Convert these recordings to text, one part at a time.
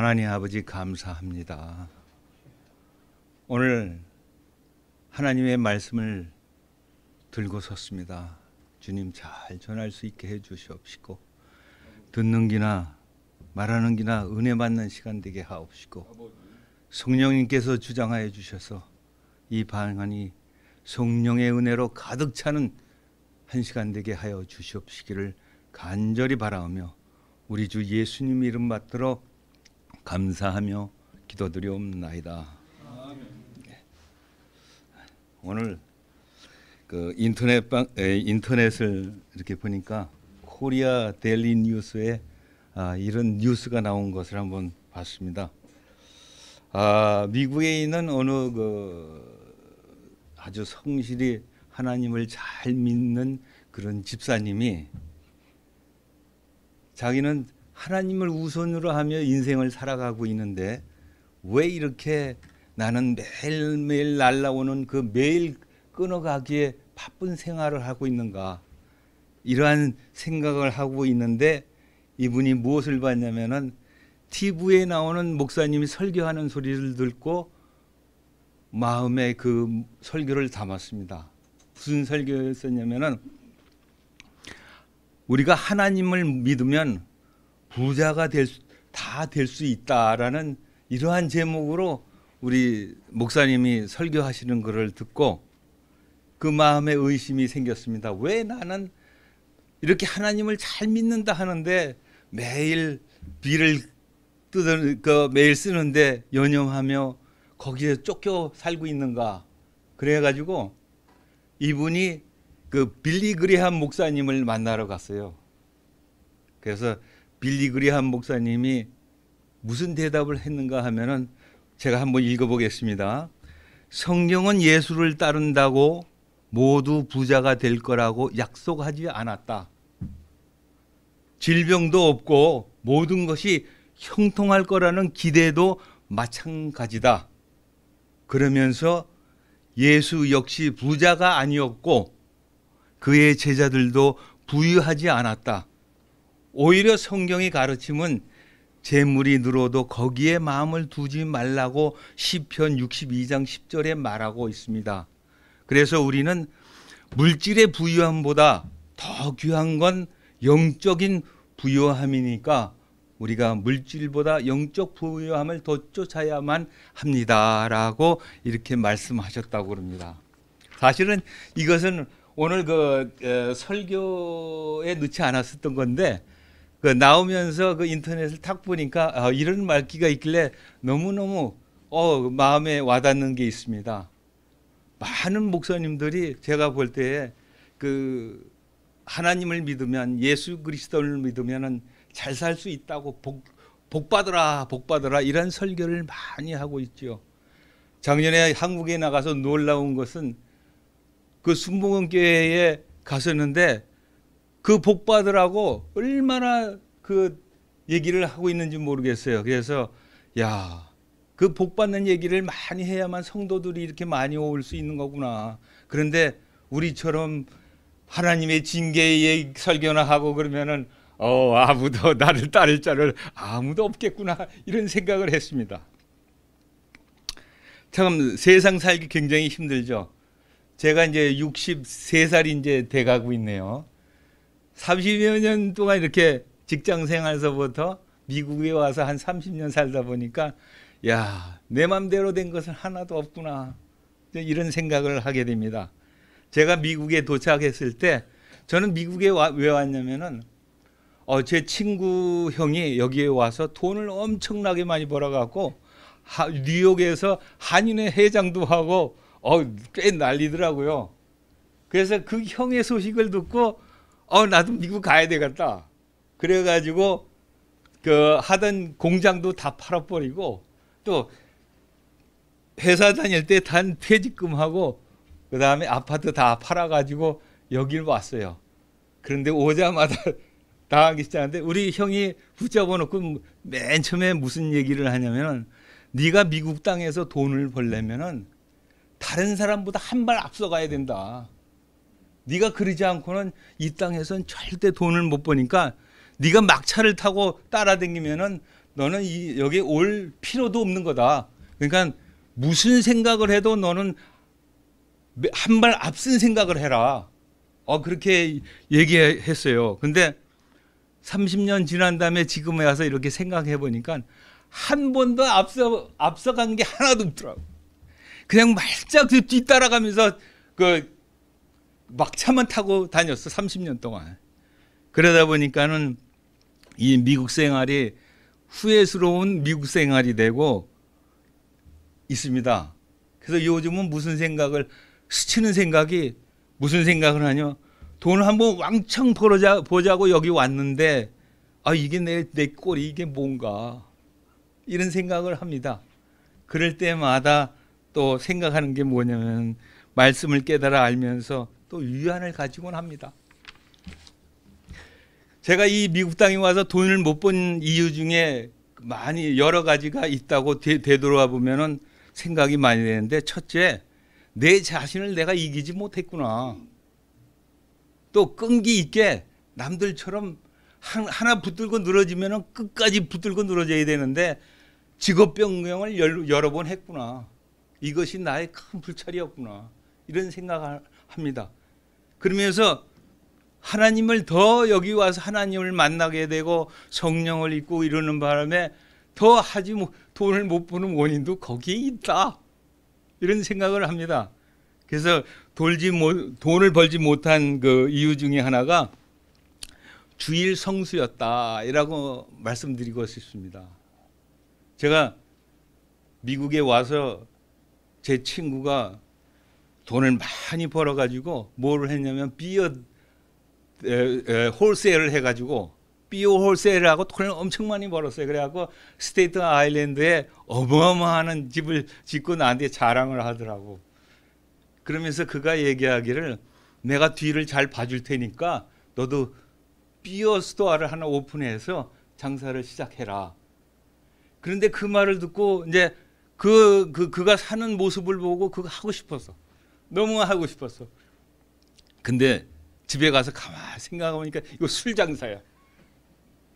하나님 아버지 감사합니다. 오늘 하나님의 말씀을 들고 섰습니다. 주님 잘 전할 수 있게 해 주시옵시고 듣는 기나 말하는 기나 은혜 받는 시간 되게 하옵시고 성령님께서 주장하여 주셔서 이 방안이 성령의 은혜로 가득 차는 한 시간 되게 하여 주시옵시기를 간절히 바라오며 우리 주 예수님 이름 받들어 감사하며 기도드리옵나이다. 예. 오늘 그 인터넷 방 에, 인터넷을 이렇게 보니까 코리아 데일리 뉴스에 아, 이런 뉴스가 나온 것을 한번 봤습니다. 아, 미국에 있는 어느 그 아주 성실히 하나님을 잘 믿는 그런 집사님이 자기는 하나님을 우선으로 하며 인생을 살아가고 있는데 왜 이렇게 나는 매일매일 날라오는 그 매일 끊어가기에 바쁜 생활을 하고 있는가 이러한 생각을 하고 있는데 이분이 무엇을 봤냐면은 TV에 나오는 목사님이 설교하는 소리를 듣고 마음에 그 설교를 담았습니다. 무슨 설교였었냐면은 우리가 하나님을 믿으면 부자가 다 될 수 있다라는 이러한 제목으로 우리 목사님이 설교하시는 것을 듣고 그 마음에 의심이 생겼습니다. 왜 나는 이렇게 하나님을 잘 믿는다 하는데 매일 비를 뜯는 그 매일 쓰는데 연연하며 거기에 쫓겨 살고 있는가? 그래 가지고 이분이 그 빌리 그리한 목사님을 만나러 갔어요. 그래서 빌리 그리한 목사님이 무슨 대답을 했는가 하면은 제가 한번 읽어보겠습니다. 성령은 예수를 따른다고 모두 부자가 될 거라고 약속하지 않았다. 질병도 없고 모든 것이 형통할 거라는 기대도 마찬가지다. 그러면서 예수 역시 부자가 아니었고 그의 제자들도 부유하지 않았다. 오히려 성경의 가르침은 재물이 늘어도 거기에 마음을 두지 말라고 시편 62장 10절에 말하고 있습니다. 그래서 우리는 물질의 부유함보다 더 귀한 건 영적인 부유함이니까 우리가 물질보다 영적 부유함을 더 쫓아야만 합니다라고 이렇게 말씀하셨다고 그니다 사실은 이것은 오늘 그 설교에 넣지 않았었던 건데 그 나오면서 그 인터넷을 탁 보니까 아, 이런 말귀가 있길래 너무너무 어, 마음에 와닿는 게 있습니다. 많은 목사님들이 제가 볼 때에 그 하나님을 믿으면 예수 그리스도를 믿으면은 잘 살 수 있다고 복, 복 받으라 복 받으라 이런 설교를 많이 하고 있지 작년에 한국에 나가서 놀라운 것은 그 순복음교회에 갔었는데 그복 받으라고 얼마나 그 얘기를 하고 있는지 모르겠어요. 그래서 야, 그복 받는 얘기를 많이 해야만 성도들이 이렇게 많이 올 수 있는 거구나. 그런데 우리처럼 하나님의 징계의 설교나 하고 그러면은 어, 아무도 나를 따를 자를 아무도 없겠구나 이런 생각을 했습니다. 참 세상 살기 굉장히 힘들죠. 제가 이제 63살이 이제 돼가고 있네요. 30여 년 동안 이렇게 직장 생활에서부터 미국에 와서 한 30년 살다 보니까 야, 내 맘대로 된 것은 하나도 없구나. 이런 생각을 하게 됩니다. 제가 미국에 도착했을 때 저는 미국에 와, 왜 왔냐면은 어, 제 친구 형이 여기에 와서 돈을 엄청나게 많이 벌어갖고 하, 뉴욕에서 한인회 회장도 하고 어, 꽤 난리더라고요. 그래서 그 형의 소식을 듣고 어 나도 미국 가야 되겠다. 그래가지고 그 하던 공장도 다 팔아버리고 또 회사 다닐 때 단 퇴직금하고 그 다음에 아파트 다 팔아가지고 여길 왔어요. 그런데 오자마자 당하기 시작하는데 우리 형이 붙잡아놓고 맨 처음에 무슨 얘기를 하냐면은 네가 미국 땅에서 돈을 벌려면은 다른 사람보다 한 발 앞서가야 된다. 네가 그러지 않고는 이 땅에선 절대 돈을 못 버니까 네가 막차를 타고 따라다니면은 너는 이, 여기 올 필요도 없는 거다. 그러니까 무슨 생각을 해도 너는 한 발 앞선 생각을 해라. 어 그렇게 얘기했어요. 근데 30년 지난 다음에 지금 와서 이렇게 생각해 보니까 한 번도 앞서 앞서간 게 하나도 없더라고. 그냥 말짝 뒤따라가면서 그 막차만 타고 다녔어 30년 동안. 그러다 보니까는 이 미국 생활이 후회스러운 미국 생활이 되고 있습니다. 그래서 요즘은 무슨 생각을 스치는 생각이 무슨 생각을 하냐? 돈을 한번 왕창 벌어자 보자고 여기 왔는데 아 이게 내 내 꼴이 이게 뭔가 이런 생각을 합니다. 그럴 때마다 또 생각하는 게 뭐냐면 말씀을 깨달아 알면서 또 위안을 가지곤 합니다. 제가 이 미국 땅에 와서 돈을 못 번 이유 중에 많이 여러 가지가 있다고 되, 되돌아 보면은 생각이 많이 되는데 첫째 내 자신을 내가 이기지 못했구나. 또 끈기 있게 남들처럼 하나 붙들고 늘어지면 끝까지 붙들고 늘어져야 되는데 직업 변경을 여러 번 했구나. 이것이 나의 큰 불찰이었구나. 이런 생각을 합니다. 그러면서 하나님을 더 여기 와서 하나님을 만나게 되고 성령을 입고 이러는 바람에 더 하지 못, 돈을 못 버는 원인도 거기에 있다. 이런 생각을 합니다. 그래서 돌지 못, 돈을 벌지 못한 그 이유 중에 하나가 주일 성수였다. 이라고 말씀드리고 싶습니다. 제가 미국에 와서 제 친구가 돈을 많이 벌어가지고 뭐를 했냐면 비어 홀세일을 해가지고 비어 홀세일하고 돈을 엄청 많이 벌었어요. 그래갖고 스테이트 아일랜드에 어마어마한 집을 짓고 나한테 자랑을 하더라고. 그러면서 그가 얘기하기를 내가 뒤를 잘 봐줄 테니까 너도 비어 스토어를 하나 오픈해서 장사를 시작해라. 그런데 그 말을 듣고 이제 그, 그 그가 사는 모습을 보고 그거 하고 싶어서 너무 하고 싶었어. 근데 집에 가서 가만 생각해니까 이거 술 장사야.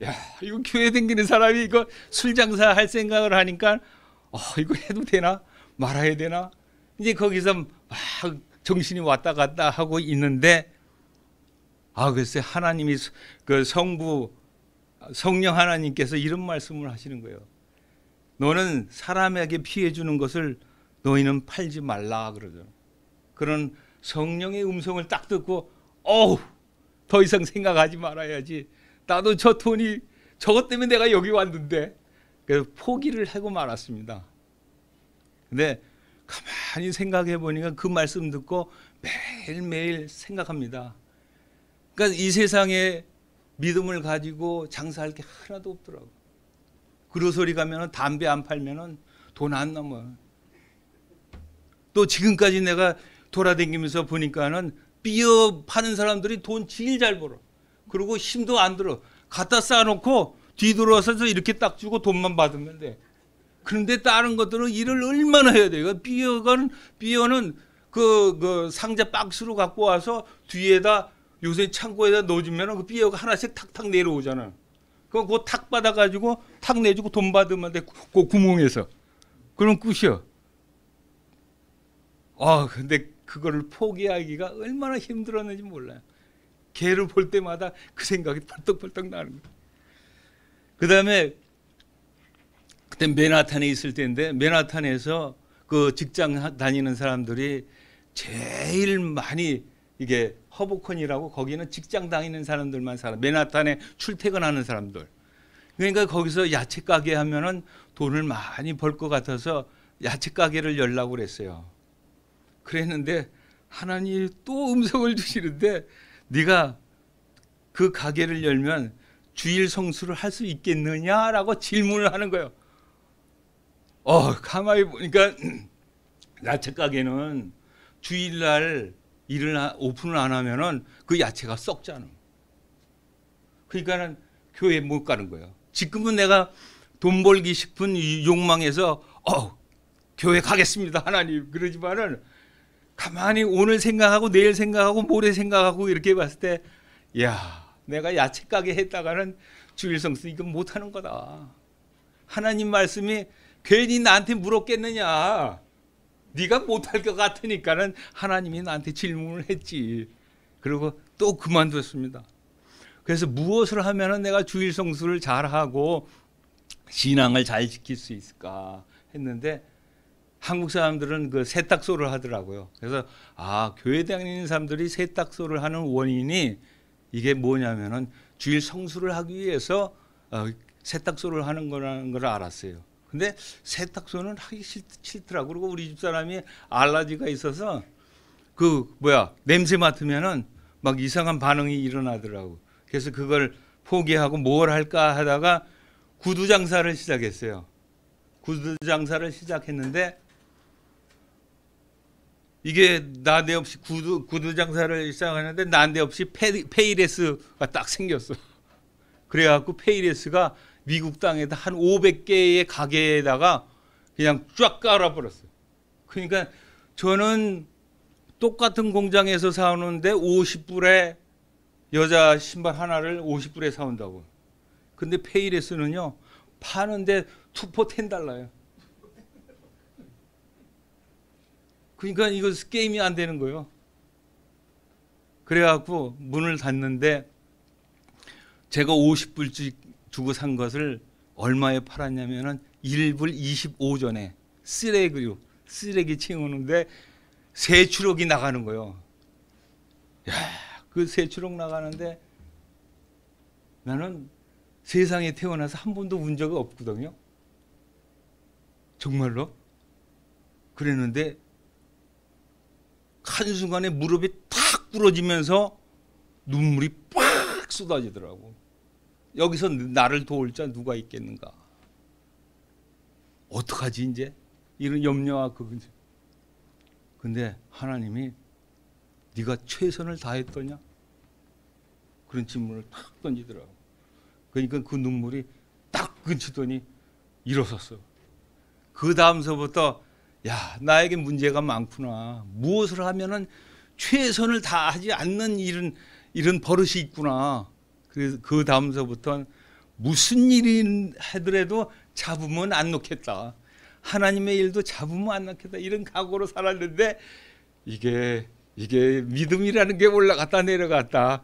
야, 이거 교회 댕기는 사람이 이거 술 장사 할 생각을 하니까 어, 이거 해도 되나? 말아야 되나? 이제 거기서 막 정신이 왔다 갔다 하고 있는데 아 글쎄 하나님이 그 성부 성령 하나님께서 이런 말씀을 하시는 거예요. 너는 사람에게 피해 주는 것을 너희는 팔지 말라 그러죠. 그런 성령의 음성을 딱 듣고 어우 더 이상 생각하지 말아야지. 나도 저 돈이 저것 때문에 내가 여기 왔는데 그래서 포기를 하고 말았습니다. 근데 가만히 생각해 보니까 그 말씀 듣고 매일매일 생각합니다. 그러니까 이 세상에 믿음을 가지고 장사할 게 하나도 없더라고. 그로소리 가면은 담배 안 팔면은 돈안 남아요. 또 지금까지 내가 돌아다니면서 보니까는 삐어 파는 사람들이 돈 제일 잘 벌어. 그리고 힘도 안 들어. 갖다 쌓아놓고 뒤돌아서서 이렇게 딱 주고 돈만 받으면 돼. 그런데 다른 것들은 일을 얼마나 해야 돼요? 삐어는 삐어는 그, 그 상자 박스로 갖고 와서 뒤에다 요새 창고에다 넣어주면 그 삐어가 하나씩 탁탁 내려오잖아. 그거 탁 받아가지고 탁 내주고 돈 받으면 돼. 그 구멍에서. 그럼 끝이야. 아, 근데 그거를 포기하기가 얼마나 힘들었는지 몰라요. 개를 볼 때마다 그 생각이 벌떡벌떡 나는 거예그 다음에 그때 맨하탄에 있을 때인데 맨하탄에서 그 직장 다니는 사람들이 제일 많이 이게 허브콘이라고 거기는 직장 다니는 사람들만 살아 맨하탄에 출퇴근하는 사람들 그러니까 거기서 야채 가게 하면은 돈을 많이 벌 것 같아서 야채 가게를 열라고 그랬어요. 그랬는데 하나님이 또 음성을 주시는데 네가 그 가게를 열면 주일 성수를 할 수 있겠느냐라고 질문을 하는 거예요. 어, 가만히 보니까 야채 가게는 주일날 일을 오픈을 안 하면은 그 야채가 썩잖아. 그러니까는 교회 못 가는 거예요. 지금은 내가 돈 벌기 싶은 욕망에서 어, 교회 가겠습니다. 하나님. 그러지만은 가만히 오늘 생각하고 내일 생각하고 모레 생각하고 이렇게 봤을 때, 야, 내가 야채 가게 했다가는 주일성 쓰 이건 못하는 거다. 하나님 말씀이 괜히 나한테 물었겠느냐? 네가 못할 것 같으니까는 하나님이 나한테 질문을 했지. 그리고 또 그만뒀습니다. 그래서 무엇을 하면은 내가 주일성수를 잘하고 신앙을 잘 지킬 수 있을까 했는데 한국 사람들은 그 세탁소를 하더라고요. 그래서 아 교회 다니는 사람들이 세탁소를 하는 원인이 이게 뭐냐면은 주일 성수를 하기 위해서 어, 세탁소를 하는 거라는 걸 알았어요. 근데 세탁소는 하기 싫, 싫더라고. 그리고 우리 집 사람이 알라지가 있어서 그 뭐야 냄새 맡으면은 막 이상한 반응이 일어나더라고. 그래서 그걸 포기하고 뭘 할까 하다가 구두 장사를 시작했어요. 구두 장사를 시작했는데 이게 난데없이 구두, 구두 장사를 시작하는데 난데없이 페, 페이레스가 딱 생겼어. 그래갖고 페이레스가 미국 땅에다 한 500개의 가게에다가 그냥 쫙 깔아버렸어요. 그러니까 저는 똑같은 공장에서 사오는데 50불에 여자 신발 하나를 50불에 사온다고. 근데 페이레스는요, 파는데 투포 텐달러요 그러니까 이거 게임이 안 되는 거예요. 그래갖고 문을 닫는데 제가 50불씩 주고 산 것을 얼마에 팔았냐면은 1불 25전에 쓰레기요. 쓰레기 채우는데 세 추록이 나가는 거예요. 야, 그세 추록 나가는데 나는 세상에 태어나서 한 번도 운 적이 없거든요. 정말로. 그랬는데 한순간에 무릎이 탁 부러지면서 눈물이 빡 쏟아지더라고. 여기서 나를 도울 자 누가 있겠는가? 어떡하지 이제? 이런 염려와 그 근데 하나님이 네가 최선을 다했더냐? 그런 질문을 탁 던지더라고. 그러니까 그 눈물이 딱 그치더니 일어섰어. 그 다음서부터 야 나에게 문제가 많구나 무엇을 하면은 최선을 다하지 않는 이런 이런 버릇이 있구나 그래서 그 다음서부터 무슨 일이 하더라도 잡으면 안 놓겠다 하나님의 일도 잡으면 안 놓겠다 이런 각오로 살았는데 이게 이게 믿음이라는 게 올라갔다 내려갔다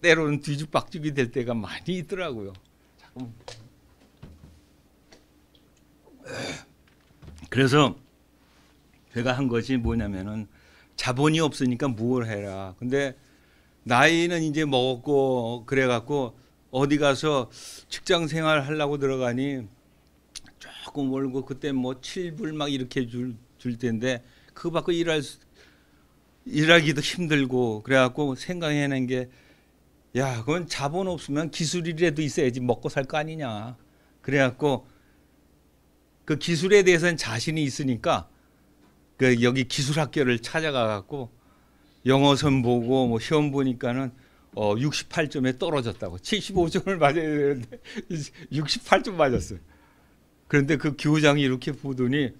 때로는 뒤죽박죽이 될 때가 많이 있더라고요. 그래서 제가 한 것이 뭐냐면은 자본이 없으니까 무엇 해라. 근데 나이는 이제 먹었고 그래갖고 어디 가서 직장 생활 하려고 들어가니 조금 월고 그때 뭐 7불 막 이렇게 줄, 줄 텐데 그거 받고 일할 수, 일하기도 힘들고 그래갖고 생각해낸 게 야, 그건 자본 없으면 기술이라도 있어야지 먹고 살 거 아니냐. 그래갖고 그 기술에 대해서는 자신이 있으니까 그 여기 기술학교를 찾아가 갖고 영어선 보고 뭐 시험 보니까는 어 68점에 떨어졌다고 75점을 맞아야 되는데 68점 맞았어요. 그런데 그 교장이 이렇게 보더니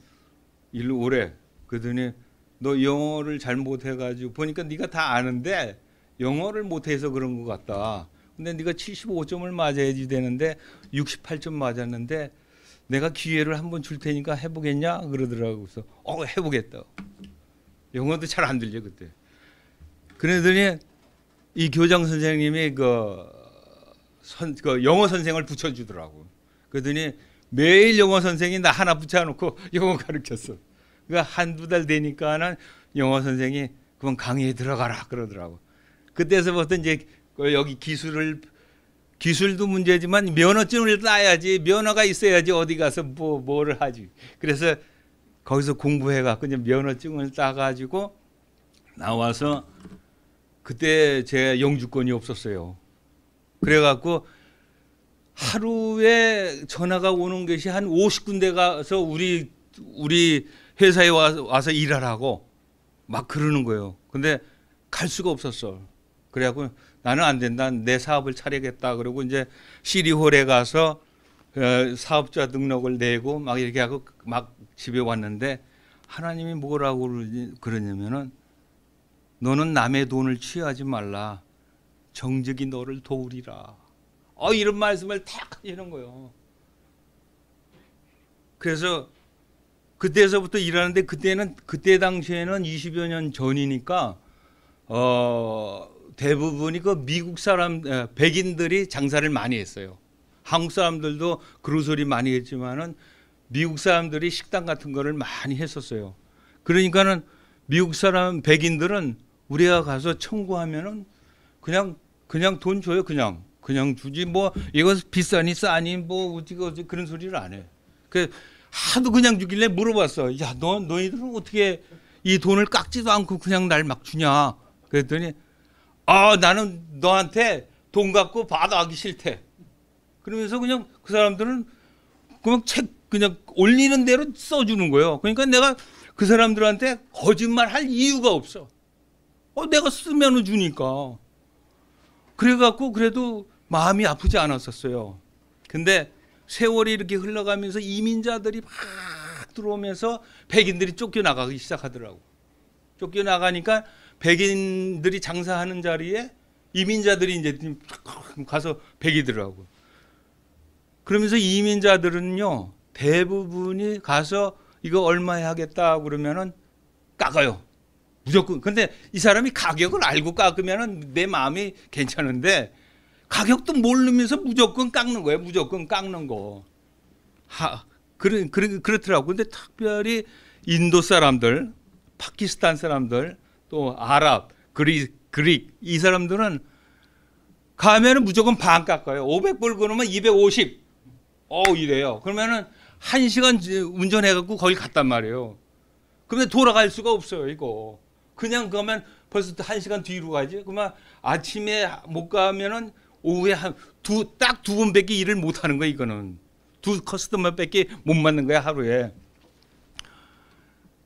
일로 오래 그더니 너 영어를 잘 못해가지고 보니까 네가 다 아는데 영어를 못해서 그런 것 같다. 근데 네가 75점을 맞아야지 되는데 68점 맞았는데 내가 기회를 한번 줄 테니까 해보겠냐 그러더라고 그래서 어 해보겠다 영어도 잘 안 들려 그때 그러더니 이 교장 선생님이 그, 선, 그 영어 선생을 붙여주더라고 그러더니 매일 영어 선생이 나 하나 붙여놓고 영어 가르쳤어 그 한두 달 되니까는 영어 선생이 그건 강의에 들어가라 그러더라고 그때서부터 이제 그 여기 기술을 기술도 문제지만 면허증을 따야지 면허가 있어야지 어디 가서 뭐 뭐를 하지. 그래서 거기서 공부해 갖고 이제 면허증을 따 가지고 나와서 그때 제 영주권이 없었어요. 그래 갖고 하루에 전화가 오는 것이 한 50군데 가서 우리 우리 회사에 와서, 와서 일하라고 막 그러는 거예요. 근데 갈 수가 없었어. 그래 갖고 나는 안 된다. 내 사업을 차리겠다. 그러고 이제 시리홀에 가서 어, 사업자 등록을 내고 막 이렇게 하고 막 집에 왔는데 하나님이 뭐라고 그러냐면은 너는 남의 돈을 취하지 말라. 정직이 너를 도우리라. 어 이런 말씀을 탁 하는 거예요. 그래서 그때서부터 일하는데 그때는 그때 당시에는 20여 년 전이니까 어 대부분이 그 미국 사람 백인들이 장사를 많이 했어요. 한국 사람들도 그런 소리 많이 했지만은 미국 사람들이 식당 같은 거를 많이 했었어요. 그러니까는 미국 사람 백인들은 우리가 가서 청구하면은 그냥 그냥 돈 줘요 그냥 그냥 주지 뭐 이거 비싸니 싸니 뭐 어디가 어디 그런 소리를 안 해. 그 하도 그냥 주길래 물어봤어. 야너 너희들은 어떻게 이 돈을 깎지도 않고 그냥 날 막 주냐? 그랬더니 아 나는 너한테 돈 갖고 받아하기 싫대. 그러면서 그냥 그 사람들은 그냥 책 그냥 올리는 대로 써주는 거예요. 그러니까 내가 그 사람들한테 거짓말 할 이유가 없어. 어, 내가 쓰면 주니까. 그래갖고 그래도 마음이 아프지 않았었어요. 근데 세월이 이렇게 흘러가면서 이민자들이 막 들어오면서 백인들이 쫓겨나가기 시작하더라고. 쫓겨나가니까 백인들이 장사하는 자리에 이민자들이 이제 가서 백이더라고. 그러면서 이민자들은요 대부분이 가서 이거 얼마에 하겠다 그러면은 깎아요. 무조건. 근데 이 사람이 가격을 알고 깎으면은 내 마음이 괜찮은데 가격도 모르면서 무조건 깎는 거예요. 무조건 깎는 거. 하, 그래, 그래, 그렇더라고. 근데 특별히 인도 사람들, 파키스탄 사람들, 또 아랍, 그리, 그릭 이 사람들은 가면은 무조건 반 깎아요. 500불 그러면 250. 어 이래요. 그러면은 1시간 운전해 갖고 거기 갔단 말이에요. 근데 돌아갈 수가 없어요, 이거. 그냥 그면 벌써 1시간 뒤로 가지. 그러면 아침에 못 가면은 오후에 한두 딱두 번밖에 일을 못 하는 거야, 이거는. 두 커스터머밖에 못 맞는 거야, 하루에.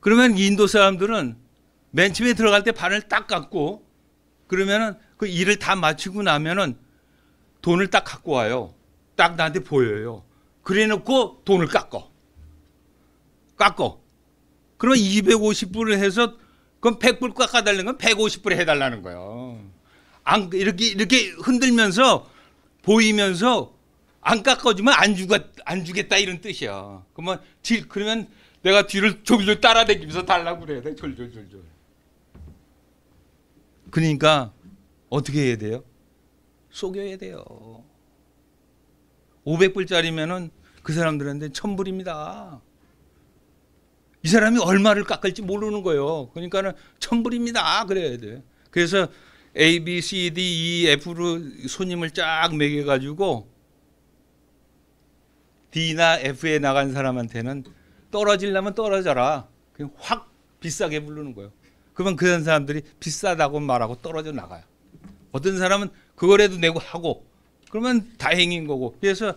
그러면 인도 사람들은 맨 처음에 들어갈 때발을딱 깎고 그러면은 그 일을 다 마치고 나면은 돈을 딱 갖고 와요. 딱 나한테 보여요. 그래 놓고 돈을 깎어. 깎어. 그러면 250불을 해서 그럼 100불 깎아달라는 건 150불 해달라는 거예요. 안, 이렇게, 이렇게 흔들면서 보이면서 안 깎아주면 안 주가, 안 주겠다 이런 뜻이야. 그러면 질, 그러면 내가 뒤를 졸졸 따라다니면서 달라고 그래. 야 돼. 졸졸졸졸. 그러니까 어떻게 해야 돼요? 속여야 돼요. 500불짜리면은 그 사람들한테 1불입니다이 사람이 얼마를 깎을지 모르는 거예요. 그러니까는 1불입니다 그래야 돼. 그래서 A, B, C, D, E, F로 손님을 쫙 매겨가지고 D나 F에 나간 사람한테는 떨어질라면 떨어져라. 그냥 확 비싸게 부르는 거예요. 그러면 그런 사람들이 비싸다고 말하고 떨어져 나가요. 어떤 사람은 그거라도 내고 하고 그러면 다행인 거고. 그래서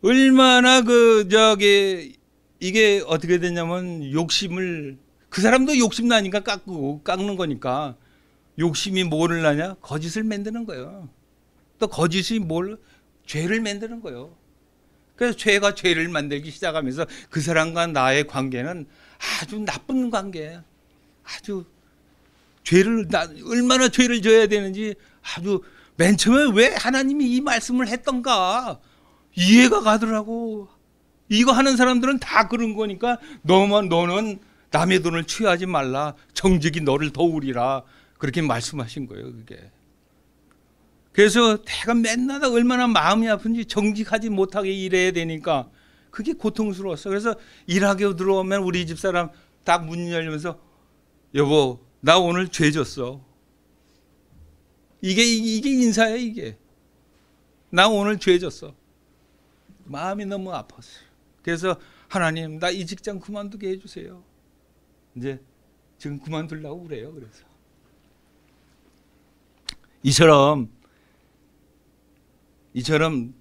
얼마나 그 저기 이게 어떻게 되냐면 욕심을 그 사람도 욕심 나니까 깎고 깎는 거니까 욕심이 뭐를 나냐? 거짓을 만드는 거예요. 또 거짓이 뭘 죄를 만드는 거예요. 그래서 죄가 죄를 만들기 시작하면서 그 사람과 나의 관계는 아주 나쁜 관계예요. 아주 죄를 나 얼마나 죄를 져야 되는지 아주 맨 처음에 왜 하나님이 이 말씀을 했던가 이해가 가더라고. 이거 하는 사람들은 다 그런 거니까 너만 너는 남의 돈을 취하지 말라. 정직이 너를 도우리라. 그렇게 말씀하신 거예요, 그게. 그래서 내가 맨날 얼마나 마음이 아픈지 정직하지 못하게 일해야 되니까 그게 고통스러웠어. 그래서 일하게 들어오면 우리 집사람 딱 문 열면서 여보, 나 오늘 죄 졌어. 이게, 이게 인사야, 이게. 나 오늘 죄 졌어. 마음이 너무 아팠어 그래서 하나님, 나 이 직장 그만두게 해주세요. 이제 지금 그만둘라고 그래요. 그래서. 이처럼, 이처럼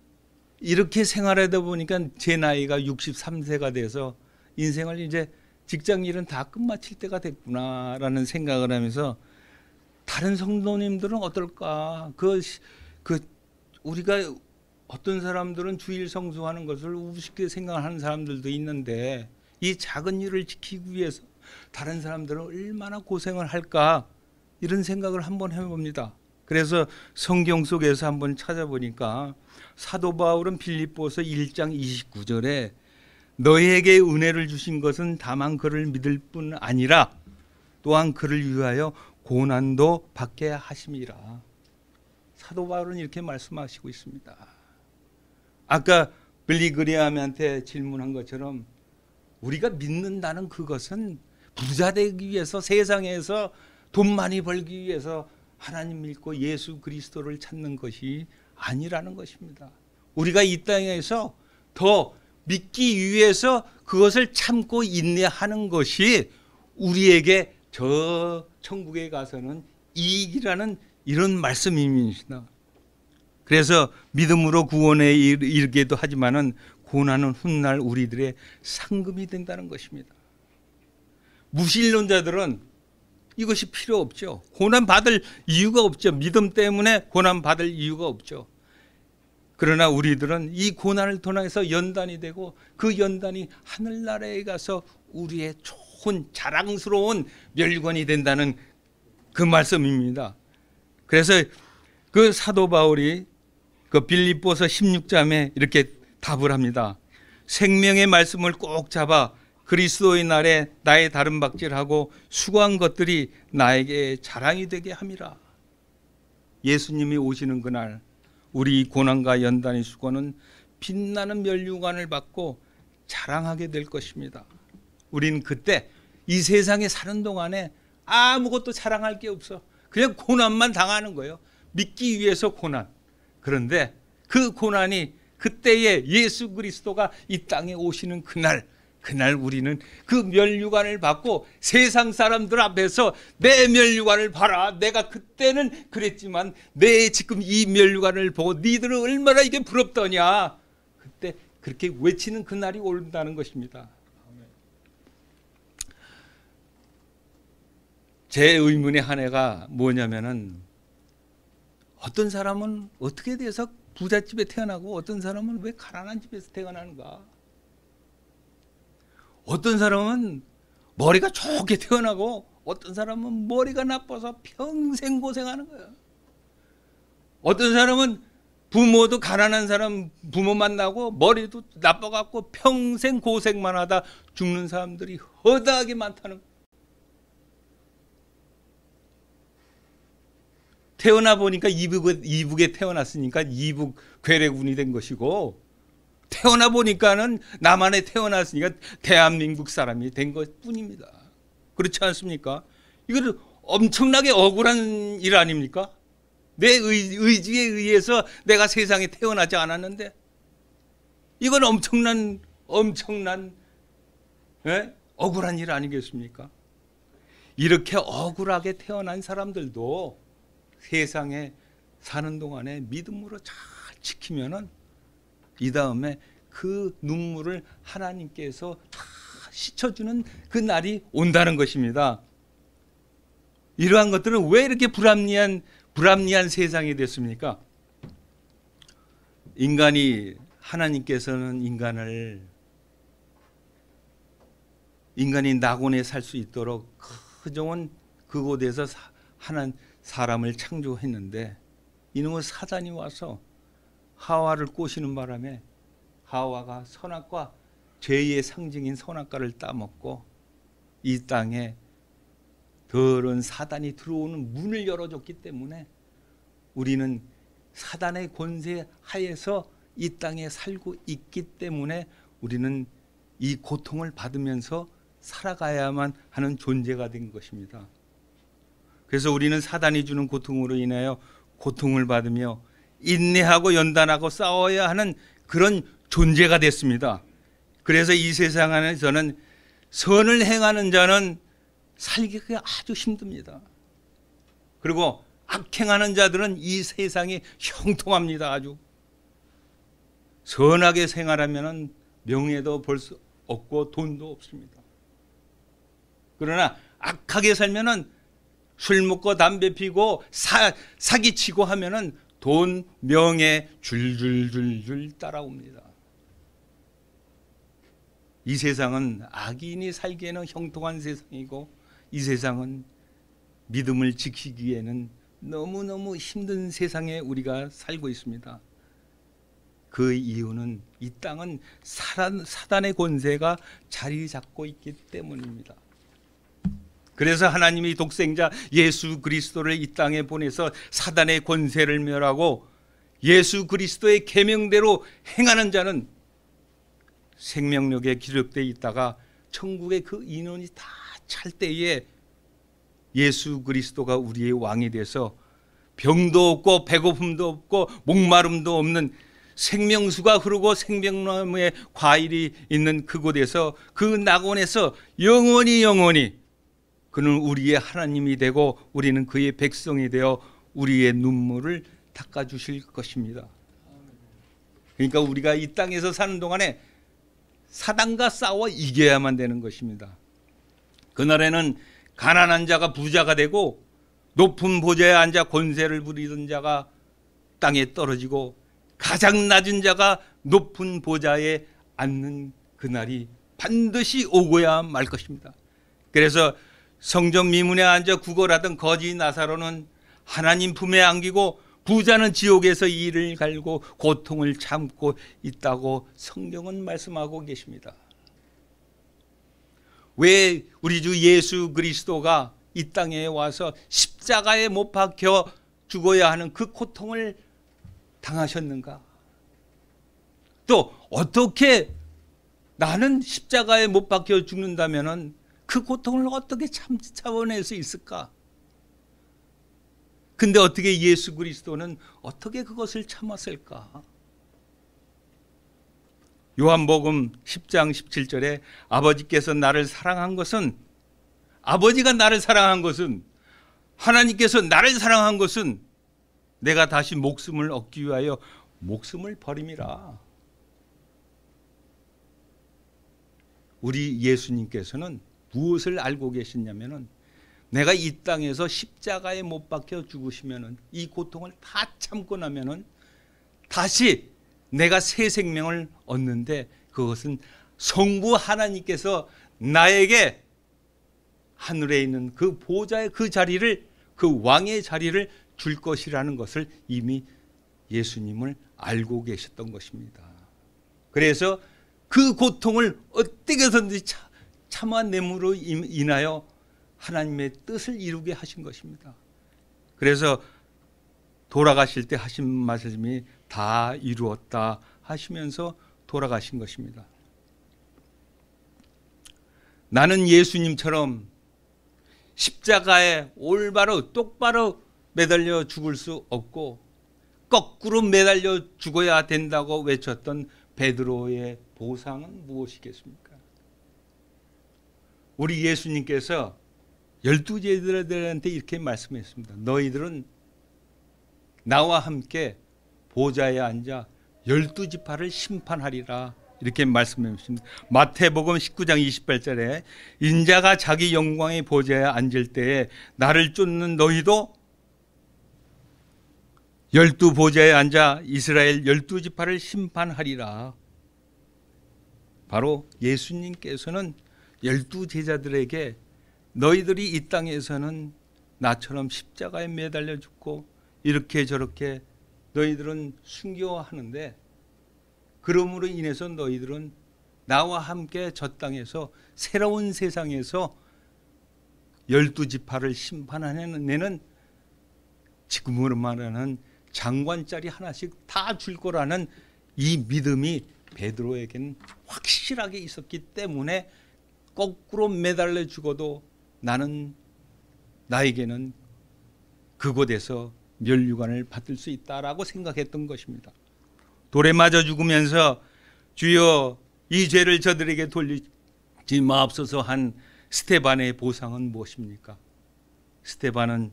이렇게 생활하다 보니까 제 나이가 63세가 돼서 인생을 이제 직장 일은 다 끝마칠 때가 됐구나라는 생각을 하면서 다른 성도님들은 어떨까? 그, 그, 우리가 어떤 사람들은 주일 성수하는 것을 우습게 생각하는 사람들도 있는데 이 작은 일을 지키기 위해서 다른 사람들은 얼마나 고생을 할까? 이런 생각을 한번 해봅니다. 그래서 성경 속에서 한번 찾아보니까 사도 바울은 빌립보서 1장 29절에 너희에게 은혜를 주신 것은 다만 그를 믿을 뿐 아니라 또한 그를 위하여 고난도 받게 하심이라. 사도 바울은 이렇게 말씀하시고 있습니다. 아까 빌리그리암한테 질문한 것처럼 우리가 믿는다는 그것은 부자 되기 위해서 세상에서 돈 많이 벌기 위해서 하나님 믿고 예수 그리스도를 찾는 것이 아니라는 것입니다. 우리가 이 땅에서 더 믿기 위해서 그것을 참고 인내하는 것이 우리에게 저 천국에 가서는 이익이라는 이런 말씀입니다. 그래서 믿음으로 구원에 이르기도 하지만은 고난은 훗날 우리들의 상금이 된다는 것입니다. 무신론자들은 이것이 필요 없죠. 고난 받을 이유가 없죠. 믿음 때문에 고난 받을 이유가 없죠. 그러나 우리들은 이 고난을 통해서 연단이 되고 그 연단이 하늘나라에 가서 우리의 좋은 자랑스러운 멸관이 된다는 그 말씀입니다. 그래서 그 사도 바울이 그 빌립보서 16장에 이렇게 답을 합니다. 생명의 말씀을 꼭 잡아 그리스도의 날에 나의 다른 박질하고 수고한 것들이 나에게 자랑이 되게 함이라. 예수님이 오시는 그날 우리 고난과 연단의 수고는 빛나는 면류관을 받고 자랑하게 될 것입니다. 우린 그때 이 세상에 사는 동안에 아무것도 자랑할 게 없어. 그냥 고난만 당하는 거예요. 믿기 위해서 고난. 그런데 그 고난이 그때에 예수 그리스도가 이 땅에 오시는 그날 그날 우리는 그면류관을 받고 세상 사람들 앞에서 내면류관을 봐라. 내가 그때는 그랬지만 내 지금 이면류관을 보고 니들은 얼마나 이게 부럽더냐. 그때 그렇게 외치는 그날이 온다는 것입니다. 제 의문의 한 해가 뭐냐면은 어떤 사람은 어떻게 돼서 부잣집에 태어나고 어떤 사람은 왜 가난한 집에서 태어나는가? 어떤 사람은 머리가 좋게 태어나고 어떤 사람은 머리가 나빠서 평생 고생하는 거야. 어떤 사람은 부모도 가난한 사람 부모 만나고 머리도 나빠갖고 평생 고생만 하다 죽는 사람들이 허다하게 많다는 거야. 태어나 보니까 이북에, 이북에 태어났으니까 이북 괴뢰군이 된 것이고 태어나 보니까는 나만에 태어났으니까 대한민국 사람이 된 것 뿐입니다. 그렇지 않습니까? 이거를 엄청나게 억울한 일 아닙니까? 내 의, 지에 의해서 내가 세상에 태어나지 않았는데 이건 엄청난 엄청난 에? 예? 억울한 일 아니겠습니까? 이렇게 억울하게 태어난 사람들도 세상에 사는 동안에 믿음으로 잘 지키면은 이 다음에 그 눈물을 하나님께서 다 씻어주는 그 날이 온다는 것입니다. 이러한 것들은 왜 이렇게 불합리한 불합리한 세상이 됐습니까? 인간이 하나님께서는 인간을 인간이 낙원에 살 수 있도록 그정원 그곳에서 하나 사람을 창조했는데 이놈의 사단이 와서 하와를 꼬시는 바람에 하와가 선악과 죄의 상징인 선악과를 따먹고 이 땅에 더러운 사단이 들어오는 문을 열어줬기 때문에 우리는 사단의 권세 하에서 이 땅에 살고 있기 때문에 우리는 이 고통을 받으면서 살아가야만 하는 존재가 된 것입니다. 그래서 우리는 사단이 주는 고통으로 인하여 고통을 받으며 인내하고 연단하고 싸워야 하는 그런 존재가 됐습니다. 그래서 이 세상 안에서는 선을 행하는 자는 살기가 아주 힘듭니다. 그리고 악행하는 자들은 이세상이 형통합니다. 아주 선하게 생활하면 명예도 벌 수 없고 돈도 없습니다. 그러나 악하게 살면술 먹고 담배 피고 사, 사기치고 하면은 돈, 명예 줄줄줄줄 따라옵니다. 이 세상은 악인이 살기에는 형통한 세상이고 이 세상은 믿음을 지키기에는 너무너무 힘든 세상에 우리가 살고 있습니다. 그 이유는 이 땅은 사단의 권세가 자리 잡고 있기 때문입니다. 그래서 하나님이 독생자 예수 그리스도를 이 땅에 보내서 사단의 권세를 멸하고 예수 그리스도의 계명대로 행하는 자는 생명력에 기록되어 있다가 천국의 그 인원이 다 찰 때에 예수 그리스도가 우리의 왕이 돼서 병도 없고 배고픔도 없고 목마름도 없는 생명수가 흐르고 생명나무의 과일이 있는 그곳에서 그 낙원에서 영원히 영원히 그는 우리의 하나님이 되고 우리는 그의 백성이 되어 우리의 눈물을 닦아 주실 것입니다. 그러니까 우리가 이 땅에서 사는 동안에 사단과 싸워 이겨야만 되는 것입니다. 그날에는 가난한 자가 부자가 되고 높은 보좌에 앉아 권세를 부리던 자가 땅에 떨어지고 가장 낮은 자가 높은 보좌에 앉는 그날이 반드시 오고야 말 것입니다. 그래서 성전 미문에 앉아 구걸하던 거지 나사로는 하나님 품에 안기고 부자는 지옥에서 이를 갈고 고통을 참고 있다고 성경은 말씀하고 계십니다. 왜 우리 주 예수 그리스도가 이 땅에 와서 십자가에 못 박혀 죽어야 하는 그 고통을 당하셨는가? 또 어떻게 나는 십자가에 못 박혀 죽는다면은 그 고통을 어떻게 참, 참아낼 수 있을까? 근데 어떻게 예수 그리스도는 어떻게 그것을 참았을까? 요한복음 10장 17절에 아버지께서 나를 사랑한 것은 아버지가 나를 사랑한 것은 하나님께서 나를 사랑한 것은 내가 다시 목숨을 얻기 위하여 목숨을 버림이라. 우리 예수님께서는 무엇을 알고 계시냐면은 내가 이 땅에서 십자가에 못 박혀 죽으시면은 이 고통을 다 참고 나면은 다시 내가 새 생명을 얻는데 그것은 성부 하나님께서 나에게 하늘에 있는 그 보좌의 그 자리를 그 왕의 자리를 줄 것이라는 것을 이미 예수님을 알고 계셨던 것입니다. 그래서 그 고통을 어떻게든지 참 참한 내무로 인하여 하나님의 뜻을 이루게 하신 것입니다. 그래서 돌아가실 때 하신 말씀이 다 이루었다 하시면서 돌아가신 것입니다. 나는 예수님처럼 십자가에 올바로 똑바로 매달려 죽을 수 없고 거꾸로 매달려 죽어야 된다고 외쳤던 베드로의 보상은 무엇이겠습니까? 우리 예수님께서 열두 제자들한테 이렇게 말씀했습니다. 너희들은 나와 함께 보좌에 앉아 열두 지파를 심판하리라. 이렇게 말씀했습니다. 마태복음 19장 28절에 인자가 자기 영광의 보좌에 앉을 때에 나를 쫓는 너희도 열두 보좌에 앉아 이스라엘 열두 지파를 심판하리라. 바로 예수님께서는 열두 제자들에게 너희들이 이 땅에서는 나처럼 십자가에 매달려 죽고 이렇게 저렇게 너희들은 순교하는데 그러므로 인해서 너희들은 나와 함께 저 땅에서 새로운 세상에서 열두 지파를 심판하는 지금으로 말하는 장관짜리 하나씩 다 줄 거라는 이 믿음이 베드로에게는 확실하게 있었기 때문에 거꾸로 매달려 죽어도 나는 나에게는 그곳에서 멸류관을 받을 수 있다라고 생각했던 것입니다. 돌에 맞아 죽으면서 주여 이 죄를 저들에게 돌리지 마옵소서 한 스테반의 보상은 무엇입니까? 스테반은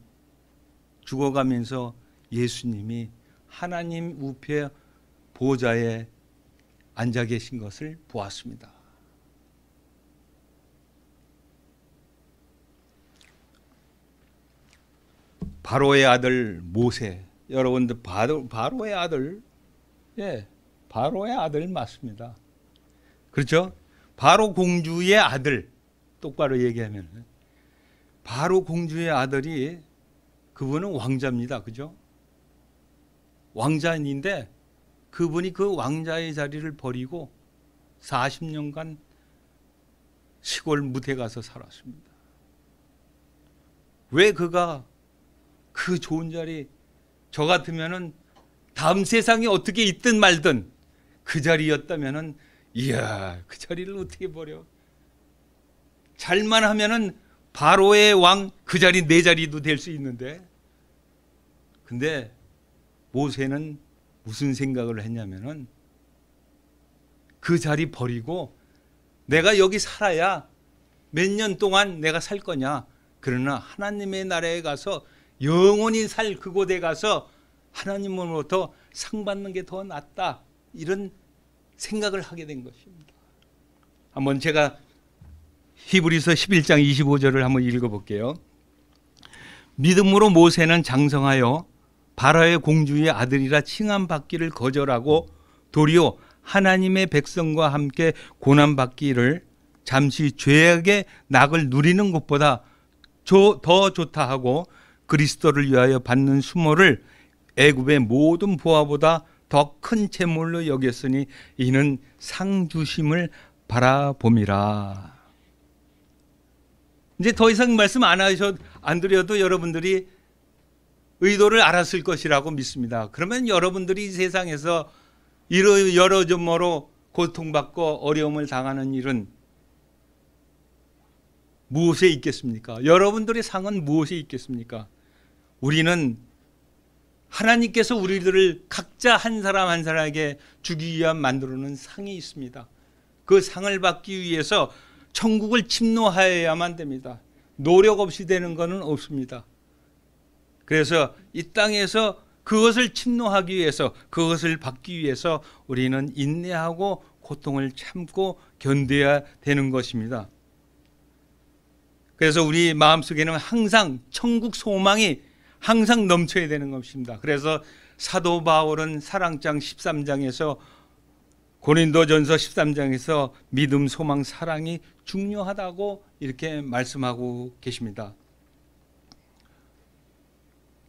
죽어가면서 예수님이 하나님 우편 보좌에 앉아 계신 것을 보았습니다. 바로의 아들 모세. 여러분들 바로, 바로의 아들 예. 바로의 아들 맞습니다. 그렇죠? 바로 공주의 아들. 똑바로 얘기하면 바로 공주의 아들이 그분은 왕자입니다. 그죠? 왕자인데 그분이 그 왕자의 자리를 버리고 40년간 시골 무대 가서 살았습니다. 왜 그가 그 좋은 자리 저 같으면은 다음 세상이 어떻게 있든 말든 그 자리였다면은 이야 그 자리를 어떻게 버려 잘만 하면은 바로의 왕 그 자리 내 자리도 될 수 있는데 근데 모세는 무슨 생각을 했냐면은 그 자리 버리고 내가 여기 살아야 몇 년 동안 내가 살 거냐 그러나 하나님의 나라에 가서 영원히 살 그곳에 가서 하나님으로부터 상 받는 게 더 낫다. 이런 생각을 하게 된 것입니다. 한번 제가 히브리서 11장 25절을 한번 읽어 볼게요. 믿음으로 모세는 장성하여 바라의 공주의 아들이라 칭함 받기를 거절하고 도리어 하나님의 백성과 함께 고난 받기를 잠시 죄악의 낙을 누리는 것보다 더 좋다 하고 그리스도를 위하여 받는 수모를 애굽의 모든 보화보다 더 큰 재물로 여겼으니 이는 상 주심을 바라봄이라. 이제 더 이상 말씀 안 하셔도 안 드려도 여러분들이 의도를 알았을 것이라고 믿습니다. 그러면 여러분들이 세상에서 이러 여러 점으로 고통받고 어려움을 당하는 일은 무엇에 있겠습니까? 여러분들의 상은 무엇에 있겠습니까? 우리는 하나님께서 우리들을 각자 한 사람 한 사람에게 주기 위한 만들어 놓은 상이 있습니다. 그 상을 받기 위해서 천국을 침노하여야만 됩니다. 노력 없이 되는 것은 없습니다. 그래서 이 땅에서 그것을 침노하기 위해서 그것을 받기 위해서 우리는 인내하고 고통을 참고 견뎌야 되는 것입니다. 그래서 우리 마음속에는 항상 천국 소망이 항상 넘쳐야 되는 것입니다. 그래서 사도 바울은 사랑장 13장에서 고린도전서 13장에서 믿음, 소망, 사랑이 중요하다고 이렇게 말씀하고 계십니다.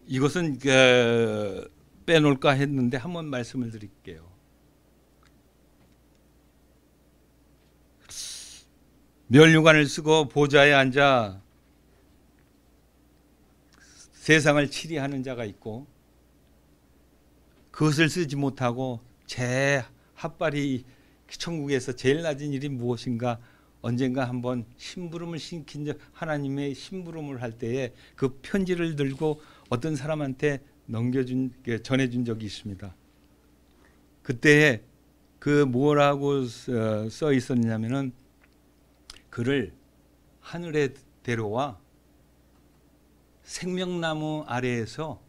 이것은 그, 빼놓을까 했는데 한번 말씀을 드릴게요. 면류관을 쓰고 보좌에 앉아 세상을 치리하는 자가 있고 그것을 쓰지 못하고 제 핫발이 천국에서 제일 낮은 일이 무엇인가 언젠가 한 번 심부름을 신킨 적 하나님의 심부름을 할 때에 그 편지를 들고 어떤 사람한테 넘겨준 그 전해준 적이 있습니다. 그때 그 뭐라고 써 있었냐면은 그를 하늘에 데려와 생명나무 아래에서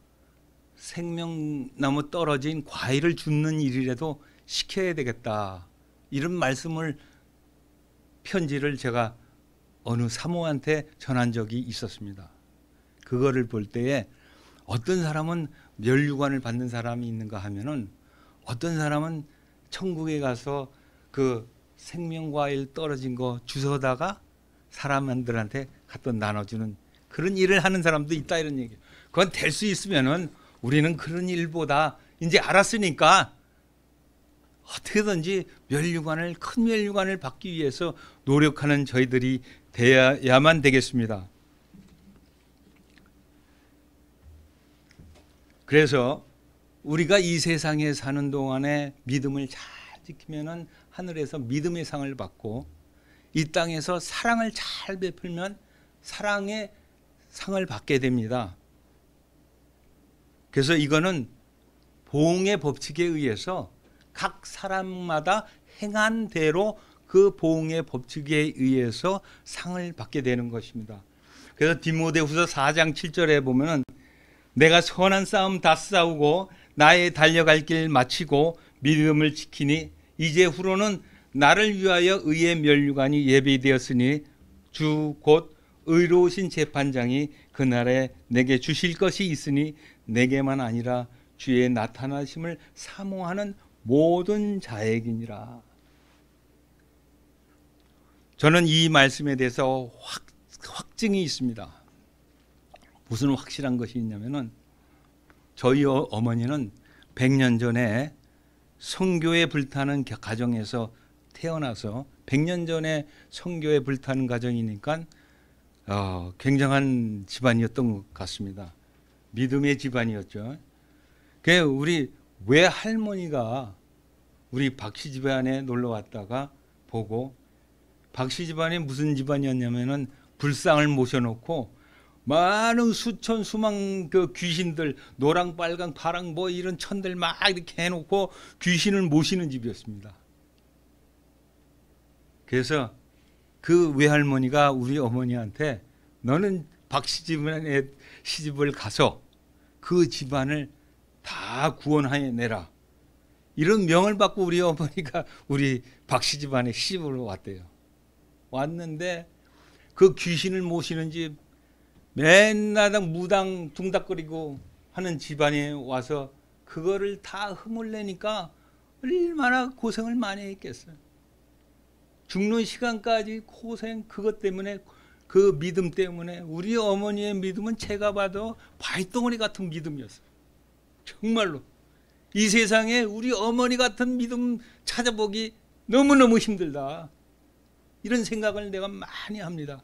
생명나무 떨어진 과일을 줍는 일이라도 시켜야 되겠다. 이런 말씀을 편지를 제가 어느 사모한테 전한 적이 있었습니다. 그거를 볼 때에 어떤 사람은 멸류관을 받는 사람이 있는가 하면은 어떤 사람은 천국에 가서 그 생명과일 떨어진 거 주워다가 사람들한테 갖다 나눠주는 그런 일을 하는 사람도 있다 이런 얘기. 그건 될 수 있으면은 우리는 그런 일보다 이제 알았으니까 어떻게든지 멸류관을 큰 멸류관을 받기 위해서 노력하는 저희들이 되어야만 되겠습니다. 그래서 우리가 이 세상에 사는 동안에 믿음을 잘 지키면은 하늘에서 믿음의 상을 받고 이 땅에서 사랑을 잘 베풀면 사랑의 상을 받게 됩니다. 그래서 이거는 보응의 법칙에 의해서 각 사람마다 행한 대로 그 보응의 법칙에 의해서 상을 받게 되는 것입니다. 그래서 디모데후서 4장 7절에 보면은 내가 선한 싸움 다 싸우고 나의 달려갈 길 마치고 믿음을 지키니 이제 후로는 나를 위하여 의의 면류관이 예비되었으니 주곧 의로우신 재판장이 그날에 내게 주실 것이 있으니 내게만 아니라 주의 나타나심을 사모하는 모든 자에게니라. 저는 이 말씀에 대해서 확, 확증이 있습니다. 무슨 확실한 것이 있냐면은 저희 어, 어머니는 100년 전에 성교에 불타는 가정에서 태어나서 100년 전에 성교에 불타는 가정이니까 어, 굉장한 집안이었던 것 같습니다. 믿음의 집안이었죠. 그 우리 왜 할머니가 우리 박씨 집안에 놀러 왔다가 보고 박씨 집안이 무슨 집안이었냐면은 불상을 모셔놓고 많은 수천 수만 그 귀신들 노랑 빨강 파랑 뭐 이런 천들 막 이렇게 해놓고 귀신을 모시는 집이었습니다. 그래서 그 외할머니가 우리 어머니한테 너는 박씨집에 시집을 가서 그 집안을 다 구원하여 내라. 이런 명을 받고 우리 어머니가 우리 박씨 집안에 시집을 왔대요. 왔는데 그 귀신을 모시는 집 맨날 무당 둥닥거리고 하는 집안에 와서 그거를 다 흠을 내니까 얼마나 고생을 많이 했겠어요. 죽는 시간까지 고생 그것 때문에 그 믿음 때문에 우리 어머니의 믿음은 제가 봐도 바위덩어리 같은 믿음이었어요. 정말로 이 세상에 우리 어머니 같은 믿음 찾아보기 너무너무 힘들다. 이런 생각을 내가 많이 합니다.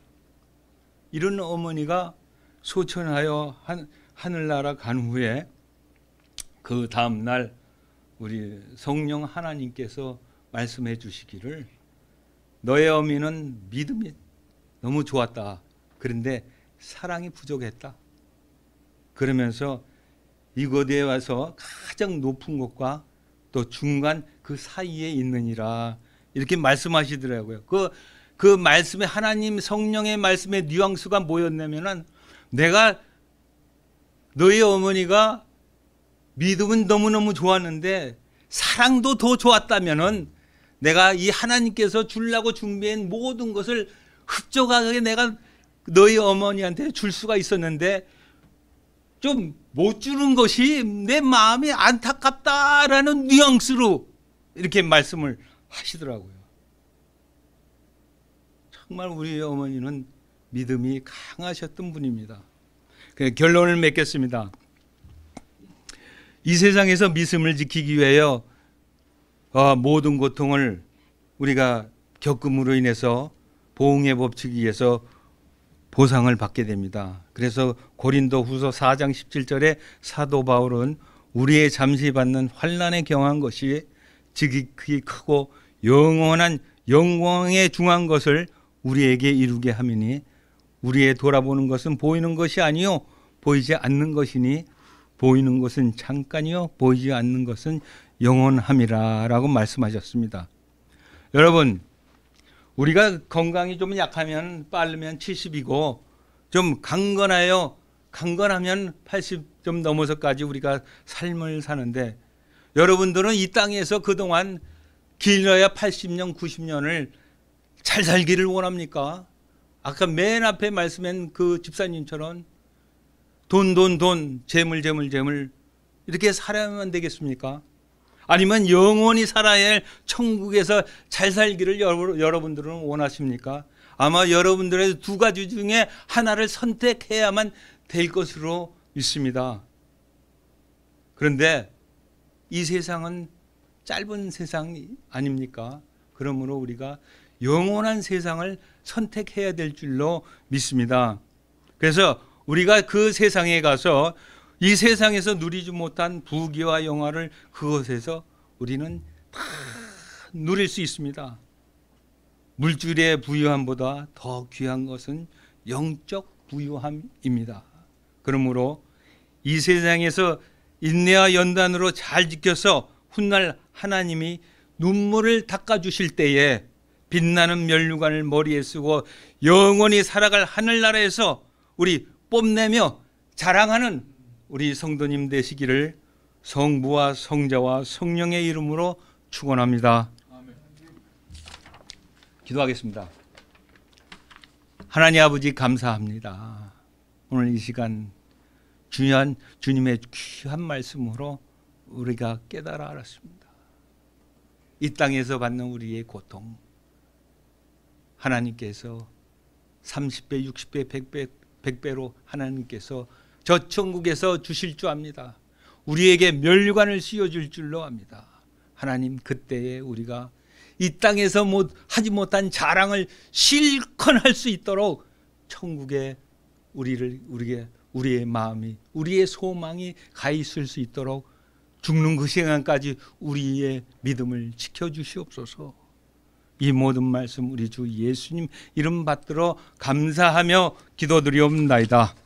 이런 어머니가 소천하여 한, 하늘나라 간 후에 그 다음날 우리 성령 하나님께서 말씀해 주시기를 너의 어미는 믿음이 너무 좋았다. 그런데 사랑이 부족했다. 그러면서 이곳에 와서 가장 높은 곳과 또 중간 그 사이에 있느니라 이렇게 말씀하시더라고요. 그, 그 말씀에 하나님 성령의 말씀의 뉘앙스가 뭐였냐면 내가 너희 어머니가 믿음은 너무너무 좋았는데 사랑도 더 좋았다면은 내가 이 하나님께서 주려고 준비한 모든 것을 흡족하게 내가 너희 어머니한테 줄 수가 있었는데 좀 못 주는 것이 내 마음이 안타깝다라는 뉘앙스로 이렇게 말씀을 하시더라고요. 정말 우리 어머니는 믿음이 강하셨던 분입니다. 결론을 맺겠습니다. 이 세상에서 믿음을 지키기 위하여 어, 모든 고통을 우리가 겪음으로 인해서 보응의 법칙에 의해서 보상을 받게 됩니다. 그래서 고린도 후서 4장 17절에 사도 바울은 우리의 잠시 받는 환란에 경한 것이 지극히 크고 영원한 영광에 중한 것을 우리에게 이루게 함이니 우리의 돌아보는 것은 보이는 것이 아니요 보이지 않는 것이니 보이는 것은 잠깐이요 보이지 않는 것은 영원함이라라고 말씀하셨습니다. 여러분 우리가 건강이 좀 약하면 빠르면 70이고 좀 강건하여 강건하면 80좀 넘어서까지 우리가 삶을 사는데 여러분들은 이 땅에서 그동안 길어야 80년, 90년을 잘 살기를 원합니까? 아까 맨 앞에 말씀한 그 집사님처럼 돈, 돈, 돈, 재물, 재물, 재물 이렇게 살아야만 되겠습니까? 아니면 영원히 살아야 할 천국에서 잘 살기를 여러분들은 원하십니까? 아마 여러분들의 두 가지 중에 하나를 선택해야만 될 것으로 믿습니다. 그런데 이 세상은 짧은 세상 아닙니까? 그러므로 우리가 영원한 세상을 선택해야 될 줄로 믿습니다. 그래서 우리가 그 세상에 가서 이 세상에서 누리지 못한 부귀와 영화를 그곳에서 우리는 다 누릴 수 있습니다. 물질의 부유함보다 더 귀한 것은 영적 부유함입니다. 그러므로 이 세상에서 인내와 연단으로 잘 지켜서 훗날 하나님이 눈물을 닦아주실 때에 빛나는 면류관을 머리에 쓰고 영원히 살아갈 하늘나라에서 우리 뽐내며 자랑하는 우리 성도님 되시기를 성부와 성자와 성령의 이름으로 축원합니다. 기도하겠습니다. 하나님 아버지 감사합니다. 오늘 이 시간 중요한 주님의 귀한 말씀으로 우리가 깨달아 알았습니다. 이 땅에서 받는 우리의 고통 하나님께서 30배, 60배, 100배, 백배로 하나님께서 저 천국에서 주실 줄 압니다. 우리에게 멸관을 씌워줄 줄로 압니다. 하나님 그때에 우리가 이 땅에서 못, 하지 못한 자랑을 실컷 할 수 있도록 천국에 우리를 우리게 우리의 마음이 우리의 소망이 가 있을 수 있도록 죽는 그 시간까지 우리의 믿음을 지켜 주시옵소서. 이 모든 말씀 우리 주 예수님 이름 받들어 감사하며 기도드리옵나이다.